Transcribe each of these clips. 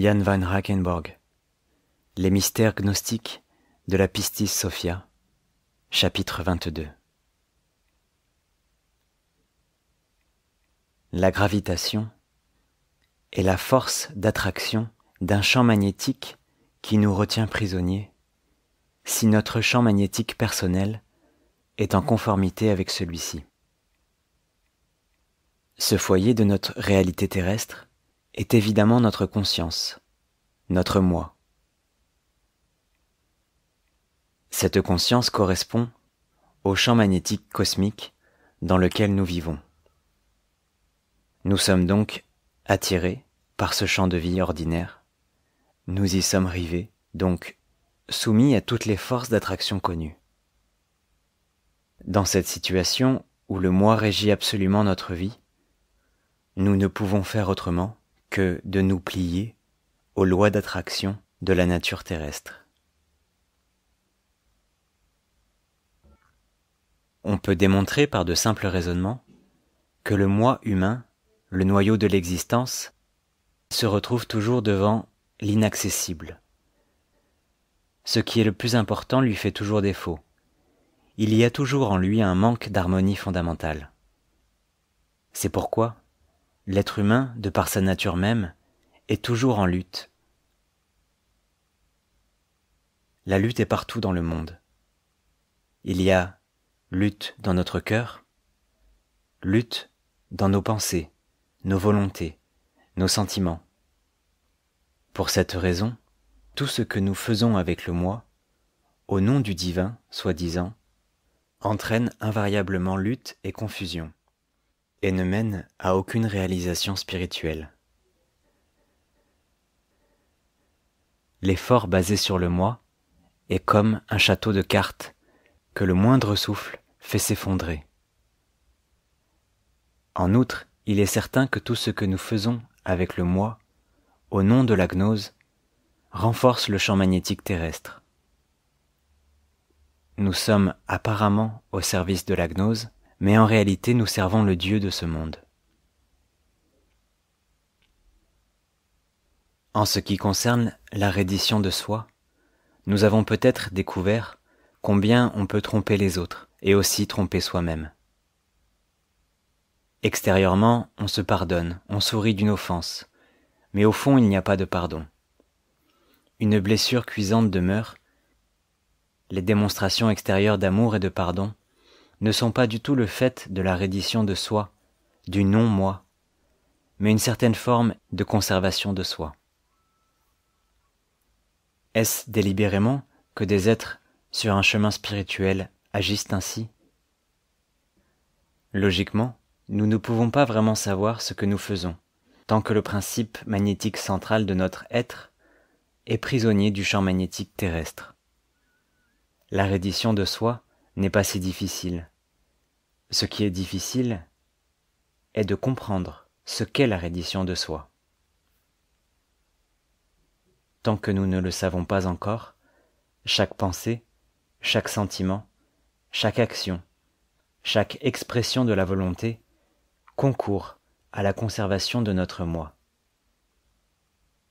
Jan van Rakenborg. Les mystères gnostiques de la Pistis Sophia, chapitre 22. La gravitation est la force d'attraction d'un champ magnétique qui nous retient prisonniers si notre champ magnétique personnel est en conformité avec celui-ci. Ce foyer de notre réalité terrestre est évidemment notre conscience, notre moi. Cette conscience correspond au champ magnétique cosmique dans lequel nous vivons. Nous sommes donc attirés par ce champ de vie ordinaire. Nous y sommes rivés, donc soumis à toutes les forces d'attraction connues. Dans cette situation où le moi régit absolument notre vie, nous ne pouvons faire autrement que de nous plier aux lois d'attraction de la nature terrestre. On peut démontrer par de simples raisonnements que le moi humain, le noyau de l'existence, se retrouve toujours devant l'inaccessible. Ce qui est le plus important lui fait toujours défaut. Il y a toujours en lui un manque d'harmonie fondamentale. C'est pourquoi l'être humain, de par sa nature même, est toujours en lutte. La lutte est partout dans le monde. Il y a lutte dans notre cœur, lutte dans nos pensées, nos volontés, nos sentiments. Pour cette raison, tout ce que nous faisons avec le moi, au nom du divin, soi-disant, entraîne invariablement lutte et confusion et ne mène à aucune réalisation spirituelle. L'effort basé sur le moi est comme un château de cartes que le moindre souffle fait s'effondrer. En outre, il est certain que tout ce que nous faisons avec le moi, au nom de la gnose, renforce le champ magnétique terrestre. Nous sommes apparemment au service de la gnose, mais en réalité nous servons le Dieu de ce monde. En ce qui concerne la reddition de soi, nous avons peut-être découvert combien on peut tromper les autres et aussi tromper soi-même. Extérieurement, on se pardonne, on sourit d'une offense, mais au fond il n'y a pas de pardon. Une blessure cuisante demeure, les démonstrations extérieures d'amour et de pardon ne sont pas du tout le fait de la reddition de soi, du non-moi, mais une certaine forme de conservation de soi. Est-ce délibérément que des êtres sur un chemin spirituel agissent ainsi Logiquement, nous ne pouvons pas vraiment savoir ce que nous faisons, tant que le principe magnétique central de notre être est prisonnier du champ magnétique terrestre. La reddition de soi n'est pas si difficile. Ce qui est difficile est de comprendre ce qu'est la reddition de soi. Tant que nous ne le savons pas encore, chaque pensée, chaque sentiment, chaque action, chaque expression de la volonté concourt à la conservation de notre moi.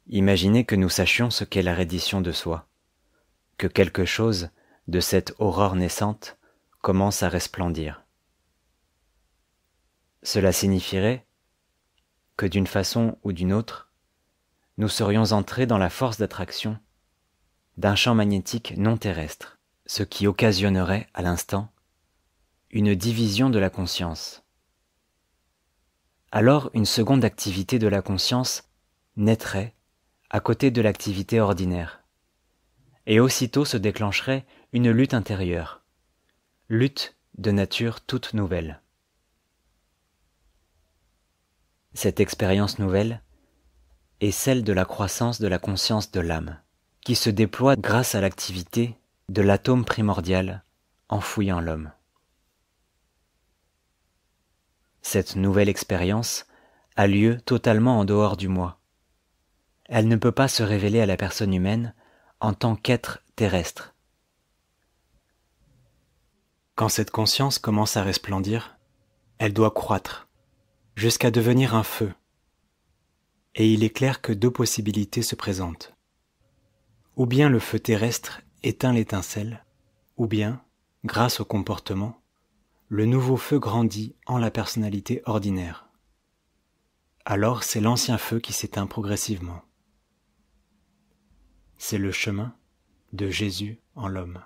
Imaginez que nous sachions ce qu'est la reddition de soi, que quelque chose de cette aurore naissante commence à resplendir. Cela signifierait que d'une façon ou d'une autre, nous serions entrés dans la force d'attraction d'un champ magnétique non terrestre, ce qui occasionnerait à l'instant une division de la conscience. Alors une seconde activité de la conscience naîtrait à côté de l'activité ordinaire, et aussitôt se déclencherait une lutte intérieure, lutte de nature toute nouvelle. Cette expérience nouvelle est celle de la croissance de la conscience de l'âme, qui se déploie grâce à l'activité de l'atome primordial enfouissant l'homme. Cette nouvelle expérience a lieu totalement en dehors du moi. Elle ne peut pas se révéler à la personne humaine en tant qu'être terrestre, quand cette conscience commence à resplendir, elle doit croître, jusqu'à devenir un feu. Et il est clair que deux possibilités se présentent. Ou bien le feu terrestre éteint l'étincelle, ou bien, grâce au comportement, le nouveau feu grandit en la personnalité ordinaire. Alors c'est l'ancien feu qui s'éteint progressivement. C'est le chemin de Jésus en l'homme.